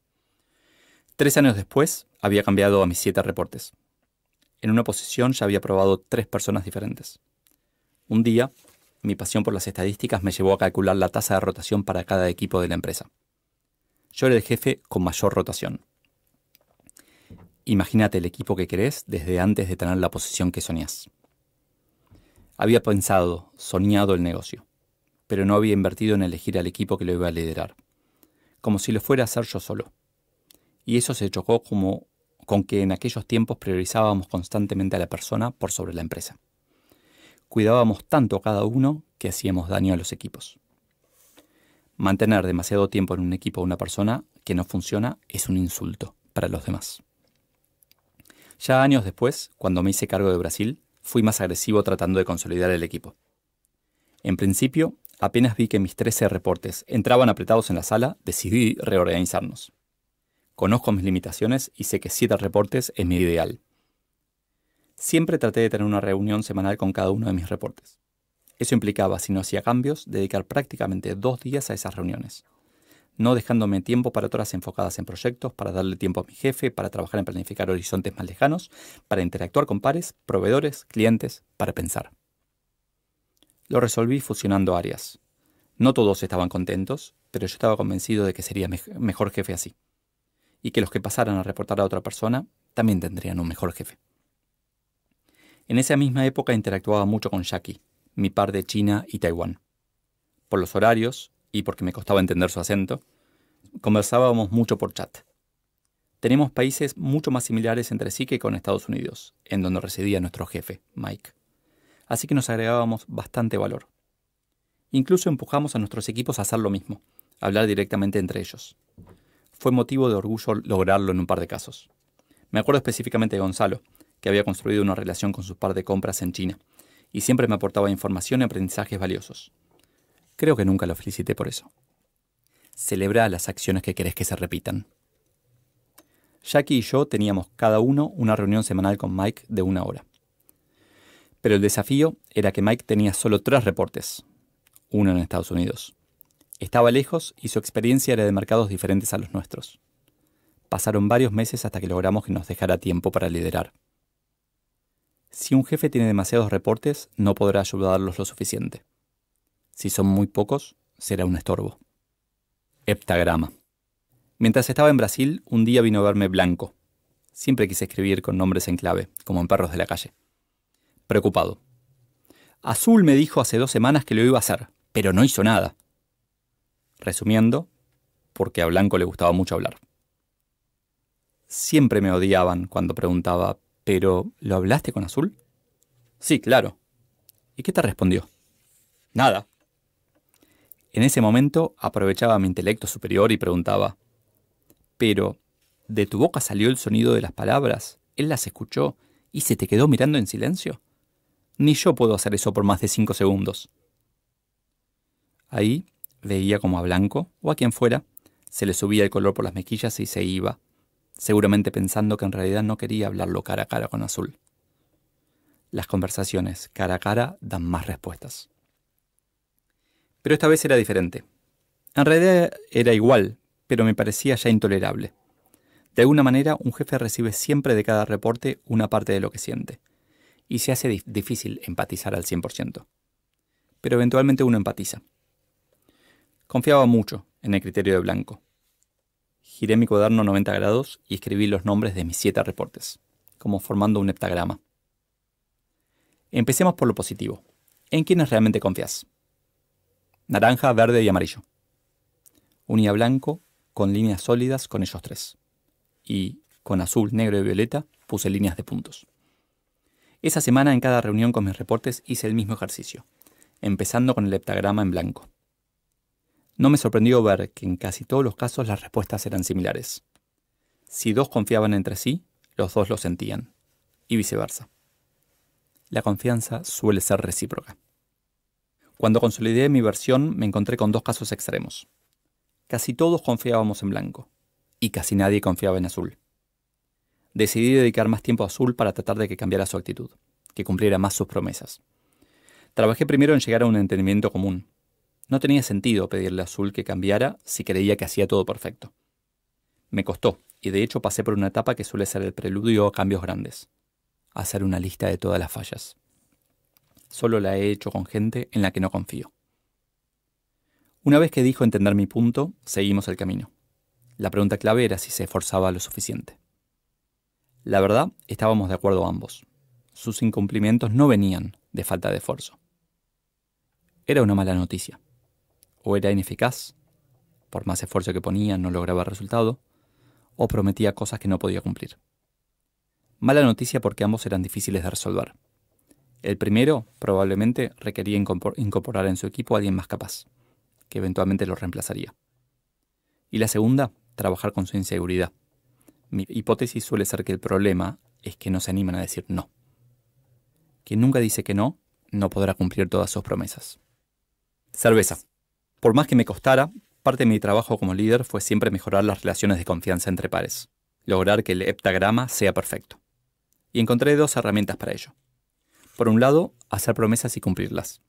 Tres años después, había cambiado a mis siete reportes. En una posición ya había probado tres personas diferentes. Un día, mi pasión por las estadísticas me llevó a calcular la tasa de rotación para cada equipo de la empresa. Yo era el jefe con mayor rotación, Imagínate el equipo que querés desde antes de tener la posición que soñás. Había pensado, soñado el negocio, pero no había invertido en elegir al equipo que lo iba a liderar, como si lo fuera a hacer yo solo. Y eso se chocó como con que en aquellos tiempos priorizábamos constantemente a la persona por sobre la empresa. Cuidábamos tanto a cada uno que hacíamos daño a los equipos. Mantener demasiado tiempo en un equipo a una persona que no funciona es un insulto para los demás. Ya años después, cuando me hice cargo de Brasil, fui más agresivo tratando de consolidar el equipo. En principio, apenas vi que mis 13 reportes entraban apretados en la sala, decidí reorganizarnos. Conozco mis limitaciones y sé que 7 reportes es mi ideal. Siempre traté de tener una reunión semanal con cada uno de mis reportes. Eso implicaba, si no hacía cambios, dedicar prácticamente dos días a esas reuniones, no dejándome tiempo para otras enfocadas en proyectos, para darle tiempo a mi jefe, para trabajar en planificar horizontes más lejanos, para interactuar con pares, proveedores, clientes, para pensar. Lo resolví fusionando áreas. No todos estaban contentos, pero yo estaba convencido de que sería mejor jefe así. Y que los que pasaran a reportar a otra persona también tendrían un mejor jefe. En esa misma época interactuaba mucho con Jackie, mi par de China y Taiwán. Por los horarios, y porque me costaba entender su acento, conversábamos mucho por chat. Tenemos países mucho más similares entre sí que con Estados Unidos, en donde residía nuestro jefe, Mike. Así que nos agregábamos bastante valor. Incluso empujamos a nuestros equipos a hacer lo mismo, hablar directamente entre ellos. Fue motivo de orgullo lograrlo en un par de casos. Me acuerdo específicamente de Gonzalo, que había construido una relación con su par de compras en China, y siempre me aportaba información y aprendizajes valiosos. Creo que nunca lo felicité por eso. Celebra las acciones que querés que se repitan. Jackie y yo teníamos cada uno una reunión semanal con Mike de una hora. Pero el desafío era que Mike tenía solo tres reportes, uno en Estados Unidos. Estaba lejos y su experiencia era de mercados diferentes a los nuestros. Pasaron varios meses hasta que logramos que nos dejara tiempo para liderar. Si un jefe tiene demasiados reportes, no podrá ayudarlos lo suficiente. Si son muy pocos, será un estorbo. Heptagrama. Mientras estaba en Brasil, un día vino a verme Blanco. Siempre quise escribir con nombres en clave, como en perros de la calle. Preocupado. Azul me dijo hace dos semanas que lo iba a hacer, pero no hizo nada. Resumiendo, porque a Blanco le gustaba mucho hablar. Siempre me odiaban cuando preguntaba, ¿pero lo hablaste con Azul? Sí, claro. ¿Y qué te respondió? Nada. En ese momento aprovechaba mi intelecto superior y preguntaba, pero, ¿de tu boca salió el sonido de las palabras? ¿Él las escuchó y se te quedó mirando en silencio? Ni yo puedo hacer eso por más de cinco segundos. Ahí veía como a Blanco, o a quien fuera, se le subía el color por las mejillas y se iba, seguramente pensando que en realidad no quería hablarlo cara a cara con Azul. Las conversaciones cara a cara dan más respuestas. Pero esta vez era diferente. En realidad era igual, pero me parecía ya intolerable. De alguna manera, un jefe recibe siempre de cada reporte una parte de lo que siente, y se hace difícil empatizar al 100%. Pero eventualmente uno empatiza. Confiaba mucho en el criterio de Blanco. Giré mi cuaderno 90 grados y escribí los nombres de mis siete reportes, como formando un heptagrama. Empecemos por lo positivo. ¿En quiénes realmente confías? naranja, verde y amarillo. Unía blanco con líneas sólidas con ellos tres. Y con azul, negro y violeta puse líneas de puntos. Esa semana en cada reunión con mis reportes hice el mismo ejercicio, empezando con el heptagrama en blanco. No me sorprendió ver que en casi todos los casos las respuestas eran similares. Si dos confiaban entre sí, los dos lo sentían, y viceversa. La confianza suele ser recíproca. Cuando consolidé mi versión me encontré con dos casos extremos. Casi todos confiábamos en blanco y casi nadie confiaba en azul. Decidí dedicar más tiempo a azul para tratar de que cambiara su actitud, que cumpliera más sus promesas. Trabajé primero en llegar a un entendimiento común. No tenía sentido pedirle a azul que cambiara si creía que hacía todo perfecto. Me costó, y de hecho pasé por una etapa que suele ser el preludio a cambios grandes. Hacer una lista de todas las fallas solo la he hecho con gente en la que no confío. Una vez que dijo entender mi punto, seguimos el camino. La pregunta clave era si se esforzaba lo suficiente. La verdad, estábamos de acuerdo ambos. Sus incumplimientos no venían de falta de esfuerzo. Era una mala noticia. O era ineficaz, por más esfuerzo que ponía no lograba resultado, o prometía cosas que no podía cumplir. Mala noticia porque ambos eran difíciles de resolver. El primero probablemente requería incorporar en su equipo a alguien más capaz, que eventualmente lo reemplazaría. Y la segunda, trabajar con su inseguridad. Mi hipótesis suele ser que el problema es que no se animan a decir no. Quien nunca dice que no, no podrá cumplir todas sus promesas. Cerveza. Por más que me costara, parte de mi trabajo como líder fue siempre mejorar las relaciones de confianza entre pares, lograr que el heptagrama sea perfecto. Y encontré dos herramientas para ello. Por un lado, hacer promesas y cumplirlas.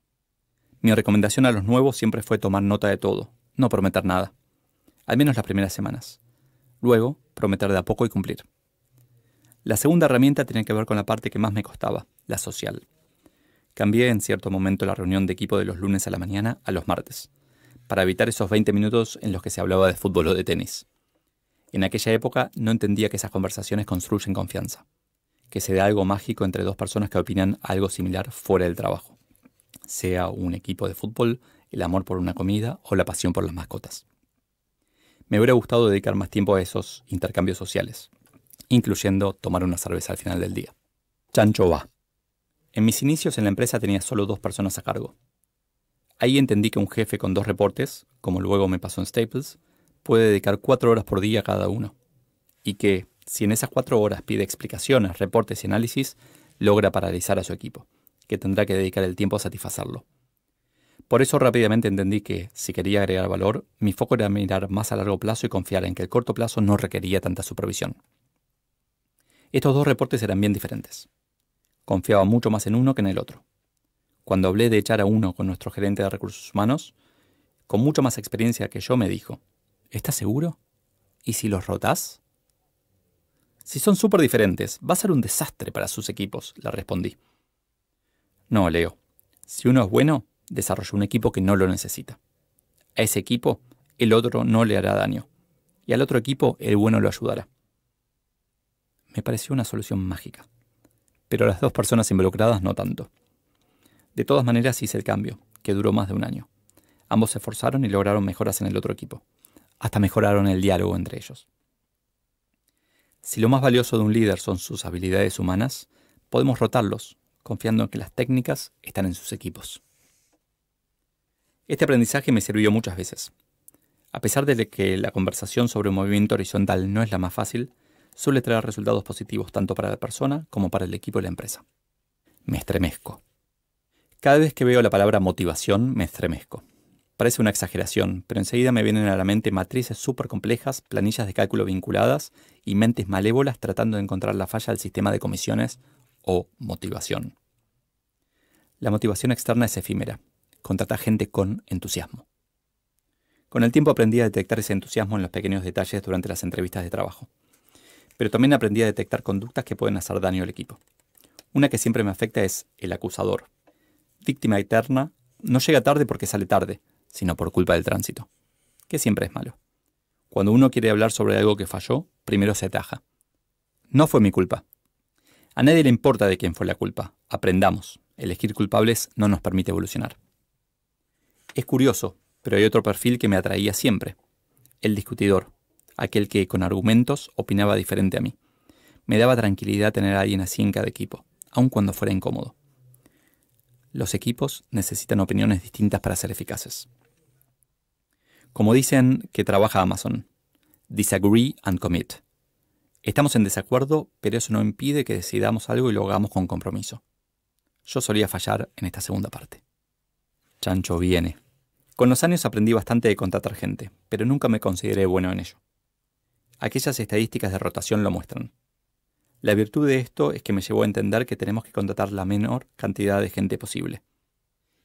Mi recomendación a los nuevos siempre fue tomar nota de todo, no prometer nada, al menos las primeras semanas. Luego, prometer de a poco y cumplir. La segunda herramienta tenía que ver con la parte que más me costaba, la social. Cambié en cierto momento la reunión de equipo de los lunes a la mañana a los martes, para evitar esos 20 minutos en los que se hablaba de fútbol o de tenis. En aquella época no entendía que esas conversaciones construyen confianza que se dé algo mágico entre dos personas que opinan algo similar fuera del trabajo, sea un equipo de fútbol, el amor por una comida o la pasión por las mascotas. Me hubiera gustado dedicar más tiempo a esos intercambios sociales, incluyendo tomar una cerveza al final del día. Chancho va. En mis inicios en la empresa tenía solo dos personas a cargo. Ahí entendí que un jefe con dos reportes, como luego me pasó en Staples, puede dedicar cuatro horas por día a cada uno. Y que, si en esas cuatro horas pide explicaciones, reportes y análisis, logra paralizar a su equipo, que tendrá que dedicar el tiempo a satisfacerlo. Por eso rápidamente entendí que, si quería agregar valor, mi foco era mirar más a largo plazo y confiar en que el corto plazo no requería tanta supervisión. Estos dos reportes eran bien diferentes. Confiaba mucho más en uno que en el otro. Cuando hablé de echar a uno con nuestro gerente de recursos humanos, con mucho más experiencia que yo me dijo, ¿estás seguro? ¿Y si los rotas? Si son súper diferentes, va a ser un desastre para sus equipos, le respondí. No, Leo. Si uno es bueno, desarrolla un equipo que no lo necesita. A ese equipo, el otro no le hará daño. Y al otro equipo, el bueno lo ayudará. Me pareció una solución mágica. Pero a las dos personas involucradas no tanto. De todas maneras hice el cambio, que duró más de un año. Ambos se esforzaron y lograron mejoras en el otro equipo. Hasta mejoraron el diálogo entre ellos. Si lo más valioso de un líder son sus habilidades humanas, podemos rotarlos, confiando en que las técnicas están en sus equipos. Este aprendizaje me sirvió muchas veces. A pesar de que la conversación sobre un movimiento horizontal no es la más fácil, suele traer resultados positivos tanto para la persona como para el equipo y la empresa. Me estremezco. Cada vez que veo la palabra motivación, me estremezco. Parece una exageración, pero enseguida me vienen a la mente matrices súper complejas, planillas de cálculo vinculadas y mentes malévolas tratando de encontrar la falla del sistema de comisiones o motivación. La motivación externa es efímera. Contrata gente con entusiasmo. Con el tiempo aprendí a detectar ese entusiasmo en los pequeños detalles durante las entrevistas de trabajo. Pero también aprendí a detectar conductas que pueden hacer daño al equipo. Una que siempre me afecta es el acusador. Víctima eterna, no llega tarde porque sale tarde, sino por culpa del tránsito, que siempre es malo. Cuando uno quiere hablar sobre algo que falló, primero se ataja. No fue mi culpa. A nadie le importa de quién fue la culpa. Aprendamos. Elegir culpables no nos permite evolucionar. Es curioso, pero hay otro perfil que me atraía siempre. El discutidor, aquel que con argumentos opinaba diferente a mí. Me daba tranquilidad tener a alguien así en cada equipo, aun cuando fuera incómodo. Los equipos necesitan opiniones distintas para ser eficaces. Como dicen que trabaja Amazon, disagree and commit. Estamos en desacuerdo, pero eso no impide que decidamos algo y lo hagamos con compromiso. Yo solía fallar en esta segunda parte. Chancho viene. Con los años aprendí bastante de contratar gente, pero nunca me consideré bueno en ello. Aquellas estadísticas de rotación lo muestran. La virtud de esto es que me llevó a entender que tenemos que contratar la menor cantidad de gente posible.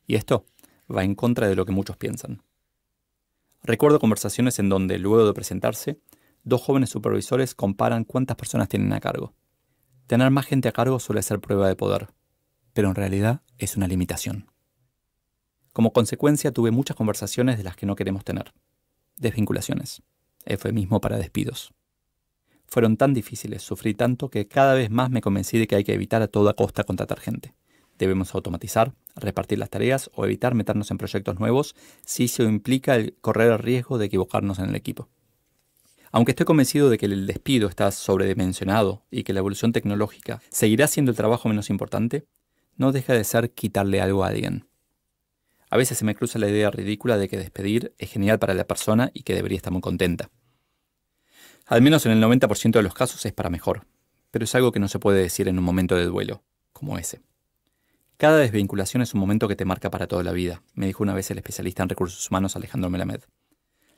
Y esto va en contra de lo que muchos piensan. Recuerdo conversaciones en donde, luego de presentarse, dos jóvenes supervisores comparan cuántas personas tienen a cargo. Tener más gente a cargo suele ser prueba de poder, pero en realidad es una limitación. Como consecuencia tuve muchas conversaciones de las que no queremos tener. Desvinculaciones. mismo para despidos. Fueron tan difíciles, sufrí tanto que cada vez más me convencí de que hay que evitar a toda costa contratar gente. Debemos automatizar, repartir las tareas o evitar meternos en proyectos nuevos si se implica el correr el riesgo de equivocarnos en el equipo. Aunque estoy convencido de que el despido está sobredimensionado y que la evolución tecnológica seguirá siendo el trabajo menos importante, no deja de ser quitarle algo a alguien. A veces se me cruza la idea ridícula de que despedir es genial para la persona y que debería estar muy contenta. Al menos en el 90% de los casos es para mejor, pero es algo que no se puede decir en un momento de duelo, como ese. Cada desvinculación es un momento que te marca para toda la vida, me dijo una vez el especialista en recursos humanos Alejandro Melamed.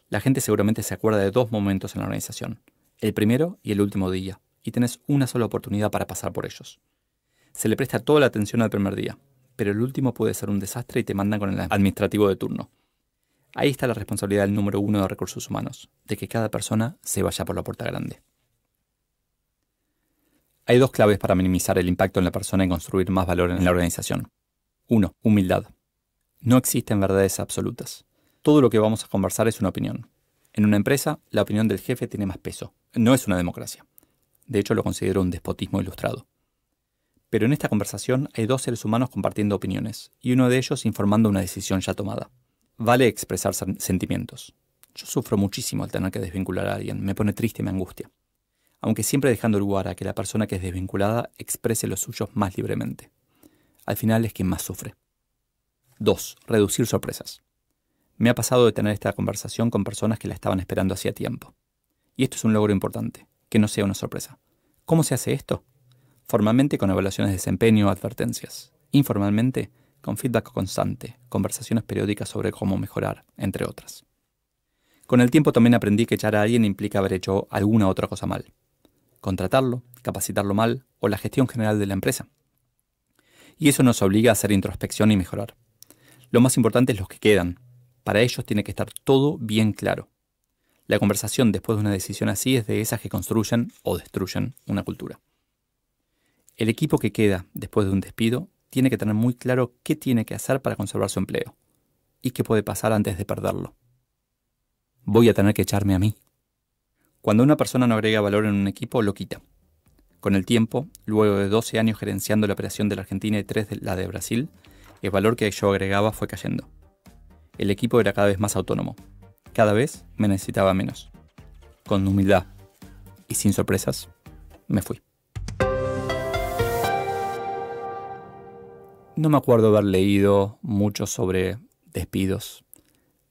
La gente seguramente se acuerda de dos momentos en la organización, el primero y el último día, y tenés una sola oportunidad para pasar por ellos. Se le presta toda la atención al primer día, pero el último puede ser un desastre y te mandan con el administrativo de turno. Ahí está la responsabilidad del número uno de recursos humanos, de que cada persona se vaya por la puerta grande. Hay dos claves para minimizar el impacto en la persona y construir más valor en la organización. Uno, Humildad. No existen verdades absolutas. Todo lo que vamos a conversar es una opinión. En una empresa, la opinión del jefe tiene más peso. No es una democracia. De hecho, lo considero un despotismo ilustrado. Pero en esta conversación hay dos seres humanos compartiendo opiniones, y uno de ellos informando una decisión ya tomada. Vale expresar sentimientos. Yo sufro muchísimo al tener que desvincular a alguien, me pone triste y me angustia aunque siempre dejando lugar a que la persona que es desvinculada exprese los suyos más libremente. Al final es quien más sufre. 2. Reducir sorpresas. Me ha pasado de tener esta conversación con personas que la estaban esperando hacía tiempo. Y esto es un logro importante, que no sea una sorpresa. ¿Cómo se hace esto? Formalmente con evaluaciones de desempeño o advertencias. Informalmente, con feedback constante, conversaciones periódicas sobre cómo mejorar, entre otras. Con el tiempo también aprendí que echar a alguien implica haber hecho alguna otra cosa mal contratarlo, capacitarlo mal o la gestión general de la empresa. Y eso nos obliga a hacer introspección y mejorar. Lo más importante es los que quedan. Para ellos tiene que estar todo bien claro. La conversación después de una decisión así es de esas que construyen o destruyen una cultura. El equipo que queda después de un despido tiene que tener muy claro qué tiene que hacer para conservar su empleo y qué puede pasar antes de perderlo. Voy a tener que echarme a mí, cuando una persona no agrega valor en un equipo, lo quita. Con el tiempo, luego de 12 años gerenciando la operación de la Argentina y 3 de la de Brasil, el valor que yo agregaba fue cayendo. El equipo era cada vez más autónomo. Cada vez me necesitaba menos. Con humildad y sin sorpresas, me fui. No me acuerdo haber leído mucho sobre despidos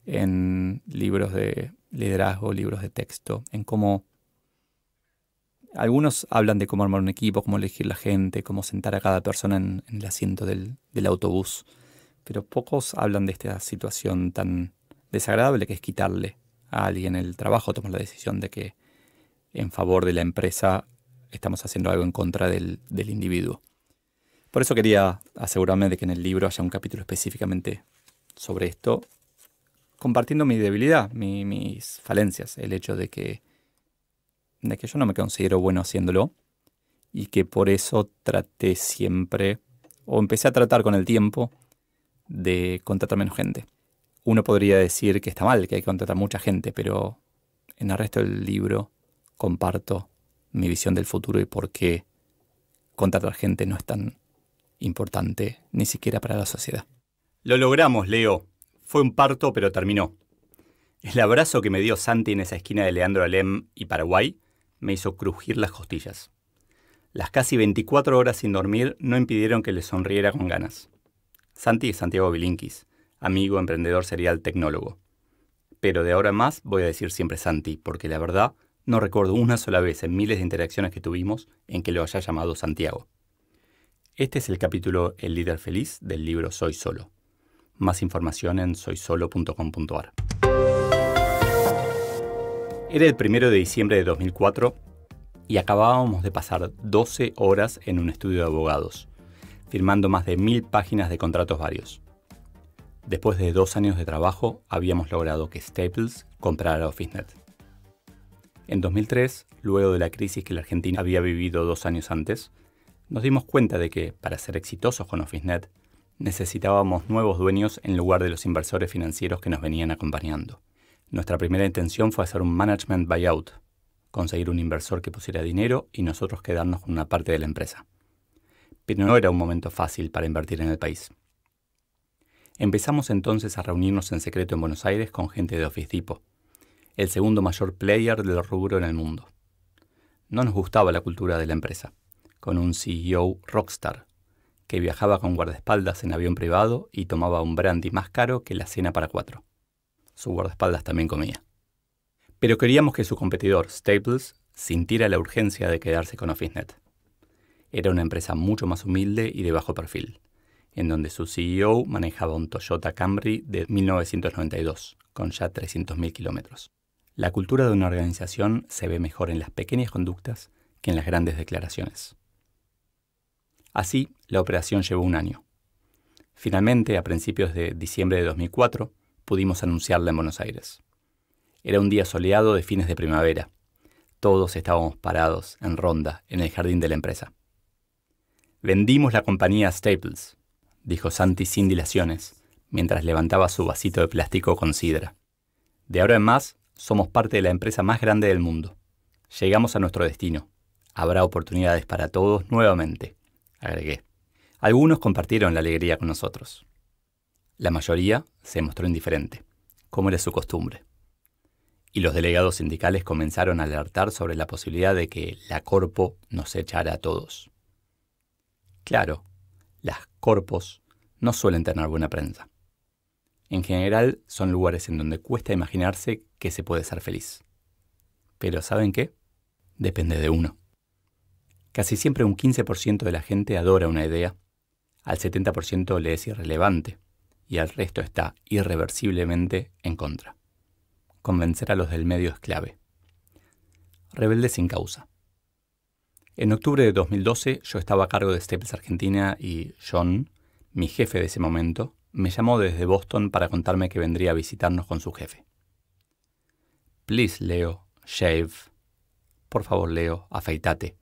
en libros de liderazgo, libros de texto, en cómo... Algunos hablan de cómo armar un equipo, cómo elegir la gente, cómo sentar a cada persona en, el asiento del, autobús, pero pocos hablan de esta situación tan desagradable que es quitarle a alguien el trabajo, tomar la decisión de que en favor de la empresa estamos haciendo algo en contra del, individuo. Por eso quería asegurarme de que en el libro haya un capítulo específicamente sobre esto compartiendo mi debilidad, mis falencias, el hecho de que, de que yo no me considero bueno haciéndolo y que por eso traté siempre, o empecé a tratar con el tiempo, de contratar menos gente. Uno podría decir que está mal, que hay que contratar mucha gente, pero en el resto del libro comparto mi visión del futuro y por qué contratar gente no es tan importante, ni siquiera para la sociedad. Lo logramos, Leo. Fue un parto, pero terminó. El abrazo que me dio Santi en esa esquina de Leandro Alem y Paraguay me hizo crujir las costillas. Las casi 24 horas sin dormir no impidieron que le sonriera con ganas. Santi es Santiago Bilinkis, amigo, emprendedor serial, tecnólogo. Pero de ahora en más voy a decir siempre Santi, porque la verdad no recuerdo una sola vez en miles de interacciones que tuvimos en que lo haya llamado Santiago. Este es el capítulo El líder feliz del libro Soy solo. Más información en soysolo.com.ar. Era el primero de diciembre de 2004 y acabábamos de pasar 12 horas en un estudio de abogados, firmando más de mil páginas de contratos varios. Después de dos años de trabajo, habíamos logrado que Staples comprara OfficeNet. En 2003, luego de la crisis que la Argentina había vivido dos años antes, nos dimos cuenta de que, para ser exitosos con OfficeNet, necesitábamos nuevos dueños en lugar de los inversores financieros que nos venían acompañando. Nuestra primera intención fue hacer un management buyout, conseguir un inversor que pusiera dinero y nosotros quedarnos con una parte de la empresa. Pero no era un momento fácil para invertir en el país. Empezamos entonces a reunirnos en secreto en Buenos Aires con gente de Office Depot, el segundo mayor player del rubro en el mundo. No nos gustaba la cultura de la empresa, con un CEO rockstar que viajaba con guardaespaldas en avión privado y tomaba un brandy más caro que la cena para cuatro. Su guardaespaldas también comía. Pero queríamos que su competidor, Staples, sintiera la urgencia de quedarse con OfficeNet. Era una empresa mucho más humilde y de bajo perfil, en donde su CEO manejaba un Toyota Camry de 1992, con ya 300.000 kilómetros. La cultura de una organización se ve mejor en las pequeñas conductas que en las grandes declaraciones. Así, la operación llevó un año. Finalmente, a principios de diciembre de 2004, pudimos anunciarla en Buenos Aires. Era un día soleado de fines de primavera. Todos estábamos parados en ronda en el jardín de la empresa. Vendimos la compañía Staples, dijo Santi sin dilaciones, mientras levantaba su vasito de plástico con sidra. De ahora en más, somos parte de la empresa más grande del mundo. Llegamos a nuestro destino. Habrá oportunidades para todos nuevamente agregué. Algunos compartieron la alegría con nosotros. La mayoría se mostró indiferente, como era su costumbre. Y los delegados sindicales comenzaron a alertar sobre la posibilidad de que la corpo nos echara a todos. Claro, las corpos no suelen tener buena prensa. En general son lugares en donde cuesta imaginarse que se puede ser feliz. Pero ¿saben qué? Depende de uno. Casi siempre un 15% de la gente adora una idea, al 70% le es irrelevante y al resto está irreversiblemente en contra. Convencer a los del medio es clave. Rebelde sin causa. En octubre de 2012 yo estaba a cargo de Staples Argentina y John, mi jefe de ese momento, me llamó desde Boston para contarme que vendría a visitarnos con su jefe. Please, Leo, shave. Por favor, Leo, afeitate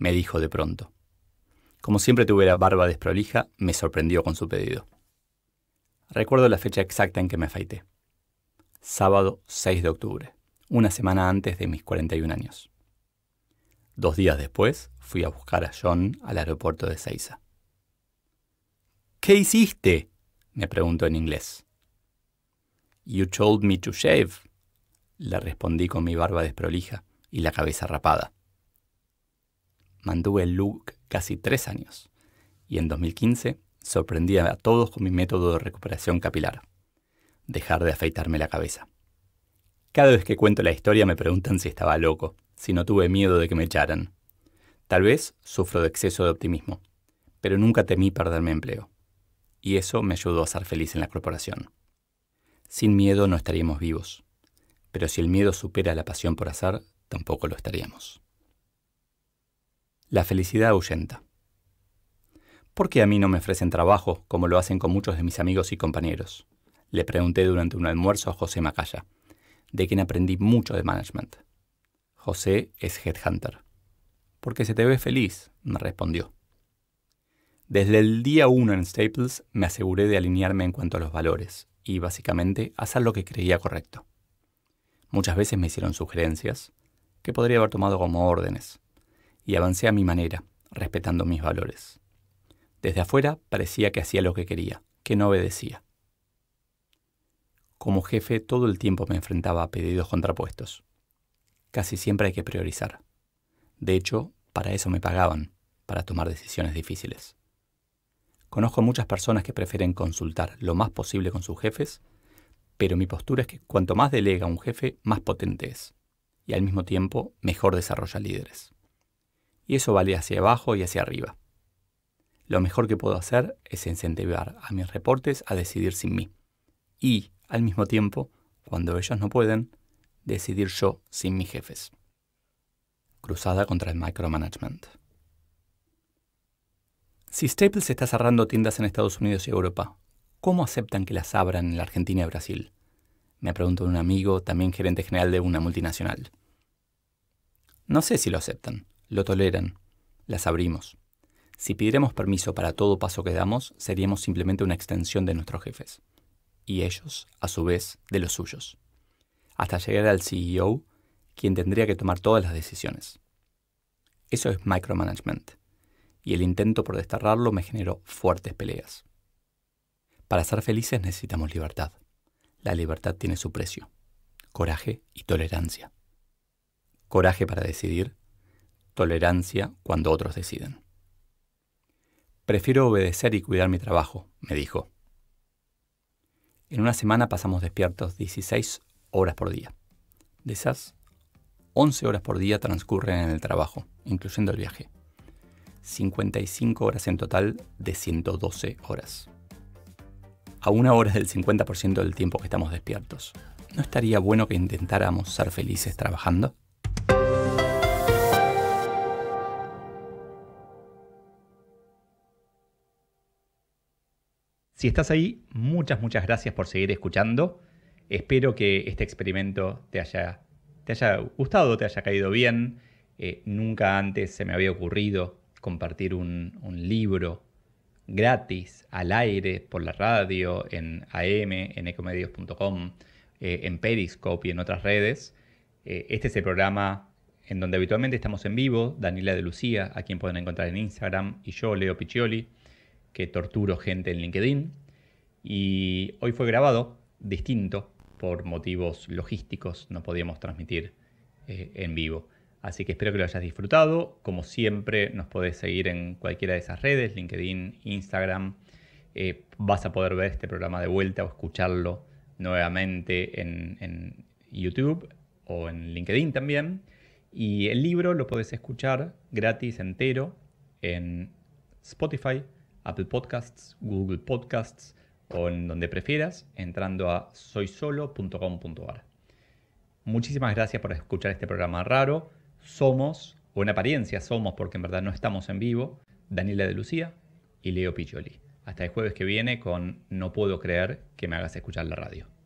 me dijo de pronto. Como siempre tuve la barba desprolija, me sorprendió con su pedido. Recuerdo la fecha exacta en que me afeité. Sábado 6 de octubre, una semana antes de mis 41 años. Dos días después, fui a buscar a John al aeropuerto de Seiza. ¿Qué hiciste? me preguntó en inglés. You told me to shave, le respondí con mi barba desprolija y la cabeza rapada mantuve el look casi tres años y en 2015 sorprendí a todos con mi método de recuperación capilar, dejar de afeitarme la cabeza. Cada vez que cuento la historia me preguntan si estaba loco, si no tuve miedo de que me echaran. Tal vez sufro de exceso de optimismo, pero nunca temí perderme empleo. Y eso me ayudó a ser feliz en la corporación. Sin miedo no estaríamos vivos, pero si el miedo supera la pasión por hacer, tampoco lo estaríamos. La felicidad ahuyenta. ¿Por qué a mí no me ofrecen trabajo como lo hacen con muchos de mis amigos y compañeros? Le pregunté durante un almuerzo a José Macaya, de quien aprendí mucho de management. José es headhunter. Porque se te ve feliz, me respondió. Desde el día 1 en Staples me aseguré de alinearme en cuanto a los valores y básicamente hacer lo que creía correcto. Muchas veces me hicieron sugerencias que podría haber tomado como órdenes, y avancé a mi manera, respetando mis valores. Desde afuera parecía que hacía lo que quería, que no obedecía. Como jefe todo el tiempo me enfrentaba a pedidos contrapuestos. Casi siempre hay que priorizar. De hecho, para eso me pagaban, para tomar decisiones difíciles. Conozco muchas personas que prefieren consultar lo más posible con sus jefes, pero mi postura es que cuanto más delega un jefe, más potente es, y al mismo tiempo mejor desarrolla líderes y eso vale hacia abajo y hacia arriba. Lo mejor que puedo hacer es incentivar a mis reportes a decidir sin mí y, al mismo tiempo, cuando ellos no pueden, decidir yo sin mis jefes. Cruzada contra el micromanagement. Si Staples está cerrando tiendas en Estados Unidos y Europa, ¿cómo aceptan que las abran en la Argentina y Brasil? Me preguntó un amigo, también gerente general de una multinacional. No sé si lo aceptan, lo toleran. Las abrimos. Si pidiéramos permiso para todo paso que damos, seríamos simplemente una extensión de nuestros jefes. Y ellos, a su vez, de los suyos. Hasta llegar al CEO, quien tendría que tomar todas las decisiones. Eso es micromanagement. Y el intento por desterrarlo me generó fuertes peleas. Para ser felices necesitamos libertad. La libertad tiene su precio. Coraje y tolerancia. Coraje para decidir tolerancia cuando otros deciden. Prefiero obedecer y cuidar mi trabajo, me dijo. En una semana pasamos despiertos 16 horas por día. De esas, 11 horas por día transcurren en el trabajo, incluyendo el viaje. 55 horas en total de 112 horas. A una hora del 50% del tiempo que estamos despiertos. ¿No estaría bueno que intentáramos ser felices trabajando? Si estás ahí, muchas, muchas gracias por seguir escuchando. Espero que este experimento te haya, te haya gustado, te haya caído bien. Eh, nunca antes se me había ocurrido compartir un, libro gratis, al aire, por la radio, en AM, en ecomedios.com, eh, en Periscope y en otras redes. Eh, este es el programa en donde habitualmente estamos en vivo, Daniela de Lucía, a quien pueden encontrar en Instagram, y yo, Leo Piccioli que torturo gente en LinkedIn. Y hoy fue grabado distinto por motivos logísticos, no podíamos transmitir eh, en vivo. Así que espero que lo hayas disfrutado. Como siempre, nos podés seguir en cualquiera de esas redes, LinkedIn, Instagram. Eh, vas a poder ver este programa de vuelta o escucharlo nuevamente en, en YouTube o en LinkedIn también. Y el libro lo podés escuchar gratis entero en Spotify, Apple Podcasts, Google Podcasts o en donde prefieras, entrando a soysolo.com.ar. Muchísimas gracias por escuchar este programa raro. Somos, o en apariencia somos, porque en verdad no estamos en vivo, Daniela de Lucía y Leo Picholi Hasta el jueves que viene con No puedo creer que me hagas escuchar la radio.